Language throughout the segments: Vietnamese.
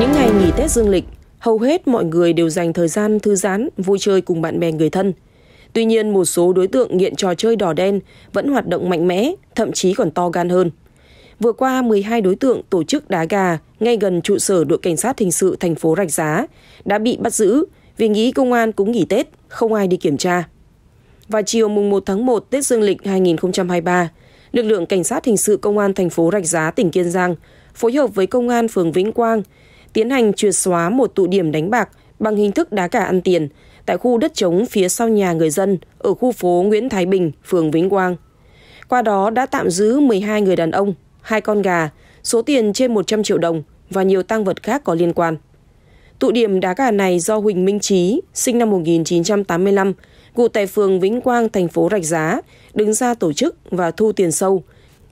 Những ngày nghỉ Tết dương lịch, hầu hết mọi người đều dành thời gian thư giãn, vui chơi cùng bạn bè người thân. Tuy nhiên, một số đối tượng nghiện trò chơi đỏ đen vẫn hoạt động mạnh mẽ, thậm chí còn to gan hơn. Vừa qua, 12 đối tượng tổ chức đá gà ngay gần trụ sở đội cảnh sát hình sự thành phố Rạch Giá đã bị bắt giữ vì nghĩ công an cũng nghỉ Tết, không ai đi kiểm tra. Vào chiều mùng 1 tháng 1 Tết Dương lịch 2023, lực lượng cảnh sát hình sự công an thành phố Rạch Giá tỉnh Kiên Giang phối hợp với công an phường Vĩnh Quang tiến hành triệt xóa một tụ điểm đánh bạc bằng hình thức đá gà ăn tiền tại khu đất trống phía sau nhà người dân ở khu phố Nguyễn Thái Bình, phường Vĩnh Quang. Qua đó đã tạm giữ 12 người đàn ông, hai con gà, số tiền trên 100 triệu đồng và nhiều tăng vật khác có liên quan. Tụ điểm đá gà này do Huỳnh Minh Chí, sinh năm 1985, ngụ tại phường Vĩnh Quang, thành phố Rạch Giá, đứng ra tổ chức và thu tiền sâu,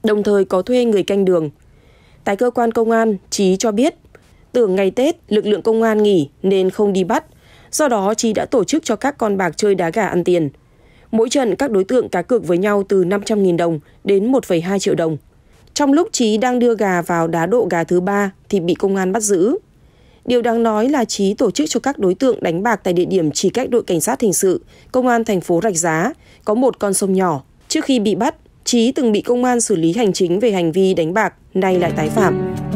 đồng thời có thuê người canh đường. Tại cơ quan công an, Chí cho biết tưởng ngày Tết lực lượng công an nghỉ nên không đi bắt, do đó trí đã tổ chức cho các con bạc chơi đá gà ăn tiền. Mỗi trận các đối tượng cá cược với nhau từ 500.000 đồng đến 1,2 triệu đồng. Trong lúc Trí đang đưa gà vào đá độ gà thứ ba thì bị công an bắt giữ. Điều đáng nói là Trí tổ chức cho các đối tượng đánh bạc tại địa điểm chỉ cách đội cảnh sát hình sự, công an thành phố Rạch Giá, có một con sông nhỏ. Trước khi bị bắt, Trí từng bị công an xử lý hành chính về hành vi đánh bạc, nay lại tái phạm.